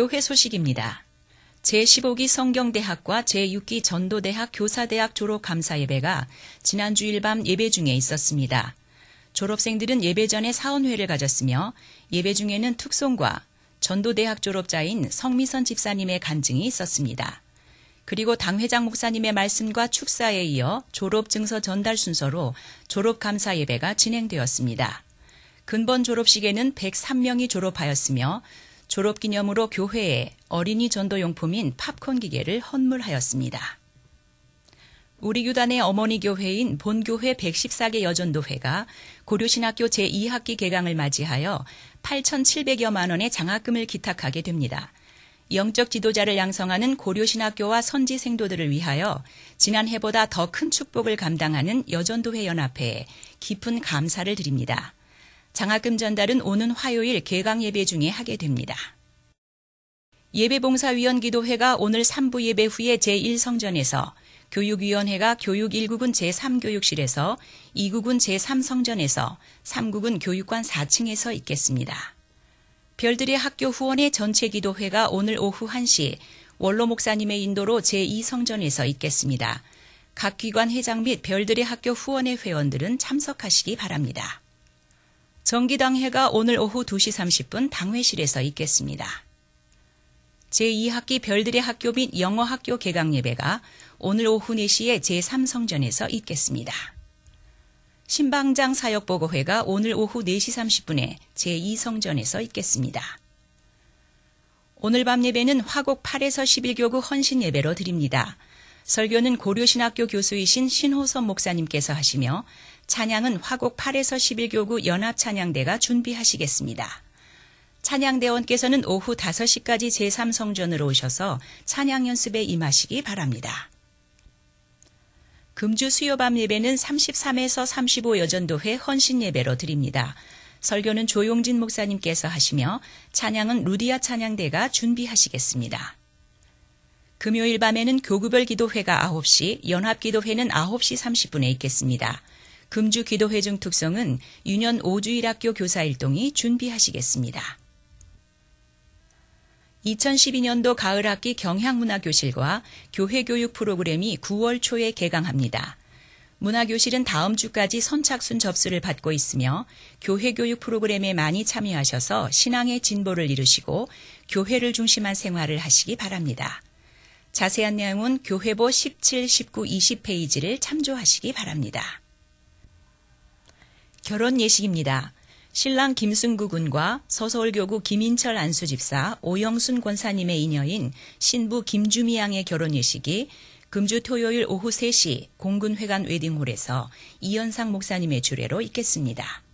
교회 소식입니다. 제15기 성경대학과 제6기 전도대학 교사대학 졸업 감사예배가 지난주일 밤 예배 중에 있었습니다. 졸업생들은 예배 전에 사원회를 가졌으며 예배 중에는 특송과 전도대학 졸업자인 성미선 집사님의 간증이 있었습니다. 그리고 당회장 목사님의 말씀과 축사에 이어 졸업 증서 전달 순서로 졸업 감사 예배가 진행되었습니다. 근본 졸업식에는 103명이 졸업하였으며 졸업기념으로 교회에 어린이 전도용품인 팝콘 기계를 헌물하였습니다. 우리 교단의 어머니 교회인 본교회 114개 여전도회가 고려신학교 제2학기 개강을 맞이하여 8,700여만 원의 장학금을 기탁하게 됩니다. 영적 지도자를 양성하는 고려신학교와 선지 생도들을 위하여 지난해보다 더 큰 축복을 감당하는 여전도회 연합회에 깊은 감사를 드립니다. 장학금 전달은 오는 화요일 개강 예배 중에 하게 됩니다. 예배봉사위원 기도회가 오늘 3부 예배 후에 제1성전에서 교육위원회가 교육 1구군 제3교육실에서 2구군 제3성전에서 3구군 교육관 4층에서 있겠습니다. 별들의 학교 후원의 전체 기도회가 오늘 오후 1시 원로 목사님의 인도로 제2성전에서 있겠습니다. 각 기관 회장 및 별들의 학교 후원회 회원들은 참석하시기 바랍니다. 정기당회가 오늘 오후 2시 30분 당회실에서 있겠습니다. 제2학기 별들의 학교 및 영어학교 개강 예배가 오늘 오후 4시에 제3성전에서 있겠습니다. 신방장 사역보고회가 오늘 오후 4시 30분에 제2성전에서 있겠습니다. 오늘 밤 예배는 화곡 8에서 11교구 헌신 예배로 드립니다. 설교는 고려신학교 교수이신 신호선 목사님께서 하시며 찬양은 화곡 8에서 11교구 연합찬양대가 준비하시겠습니다. 찬양대원께서는 오후 5시까지 제3성전으로 오셔서 찬양 연습에 임하시기 바랍니다. 금주 수요밤 예배는 33에서 35 여전도회 헌신 예배로 드립니다. 설교는 조용진 목사님께서 하시며 찬양은 루디아 찬양대가 준비하시겠습니다. 금요일 밤에는 교구별 기도회가 9시, 연합 기도회는 9시 30분에 있겠습니다. 금주 기도회중 특성은 유년 5주일학교 교사 일동이 준비하시겠습니다. 2012년도 가을학기 경향문화교실과 교회교육 프로그램이 9월 초에 개강합니다. 문화교실은 다음 주까지 선착순 접수를 받고 있으며 교회교육 프로그램에 많이 참여하셔서 신앙의 진보를 이루시고 교회를 중심한 생활을 하시기 바랍니다. 자세한 내용은 교회보 17, 19, 20페이지를 참조하시기 바랍니다. 결혼 예식입니다. 신랑 김승구 군과 서서울교구 김인철 안수집사 오영순 권사님의 이녀인 신부 김주미 양의 결혼 예식이 금주 토요일 오후 3시 공군회관 웨딩홀에서 이현상 목사님의 주례로 있겠습니다.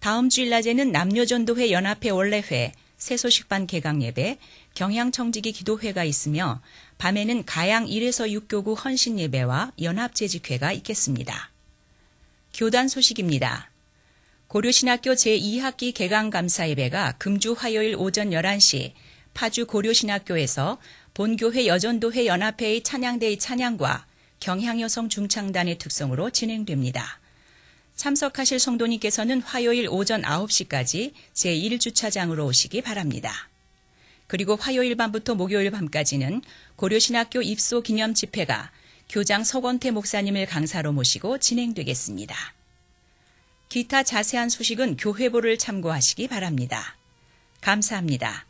다음 주일 낮에는 남녀전도회 연합회 원래회 새소식반 개강예배, 경향청지기 기도회가 있으며 밤에는 가양 1에서 6교구 헌신예배와 연합재직회가 있겠습니다. 교단 소식입니다. 고려신학교 제2학기 개강 감사 예배가 금주 화요일 오전 11시 파주 고려신학교에서 본교회 여전도회 연합회의 찬양대의 찬양과 경향여성 중창단의 특성으로 진행됩니다. 참석하실 성도님께서는 화요일 오전 9시까지 제1주차장으로 오시기 바랍니다. 그리고 화요일 밤부터 목요일 밤까지는 고려신학교 입소 기념 집회가 교장 서건태 목사님을 강사로 모시고 진행되겠습니다. 기타 자세한 소식은 교회보를 참고하시기 바랍니다. 감사합니다.